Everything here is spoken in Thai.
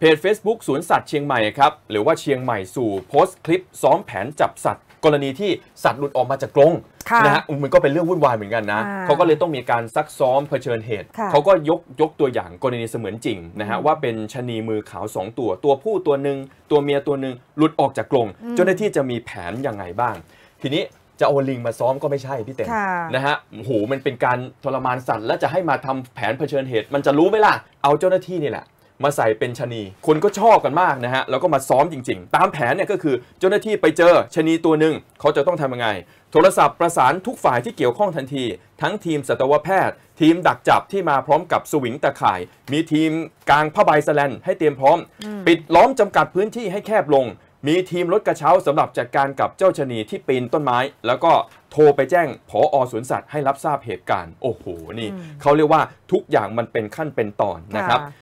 เพจ Facebook สวนสัตว์เชียงใหม่ครับ หรือว่าเชียงใหม่สู่โพสต์คลิปซ้อมแผนจับสัตว์กรณีที่สัตว์หลุดออกมาจากกรงนะฮะมันก็เป็นเรื่องวุ่นวายเหมือนกันนะ เขาก็เลยต้องมีการซักซ้อมเผชิญเหตุ เขาก็ยกยกตัวอย่างกรณีเสมือนจริงนะฮะว่าเป็นชนีมือขาว 2 ตัว ตัวผู้ตัวหนึ่ง ตัวเมียตัวหนึ่งหลุดออกจากกรงเจ้าหน้าที่จะมีแผนยังไงบ้าง ทีนี้จะเอาลิงมาซ้อมก็ไม่ใช่พี่เต็มนะฮะโหมันเป็นการทรมานสัตว์และจะให้มาทำแผนเผชิญเหตุมันจะรู้ไหมล่ะเอาเจ้าหน้าที่นี่แหละมาใส่เป็นชนีคนก็ชอบกันมากนะฮะแล้วก็มาซ้อมจริงๆ ตามแผนเนี่ยก็คือเจ้าหน้าที่ไปเจอชนีตัวหนึ่งเขาจะต้องทำยังไง โทรศัพท์ประสานทุกฝ่ายที่เกี่ยวข้องทันที ทั้งทีมสัตวแพทย์ ทีมดักจับที่มาพร้อมกับสวิงตะข่าย มีทีมกลางผ้าใบสแลนให้เตรียมพร้อม ปิดล้อมจำกัดพื้นที่ให้แคบลงมีทีมรถกระเช้าสำหรับจัดการกับเจ้าชนีที่ปีนต้นไม้ แล้วก็โทรไปแจ้งผออสวนสัตว์ให้รับทราบเหตุการณ์โอ้โหนี่เขาเรียกว่าทุกอย่างมันเป็นขั้นเป็นตอนนะครับ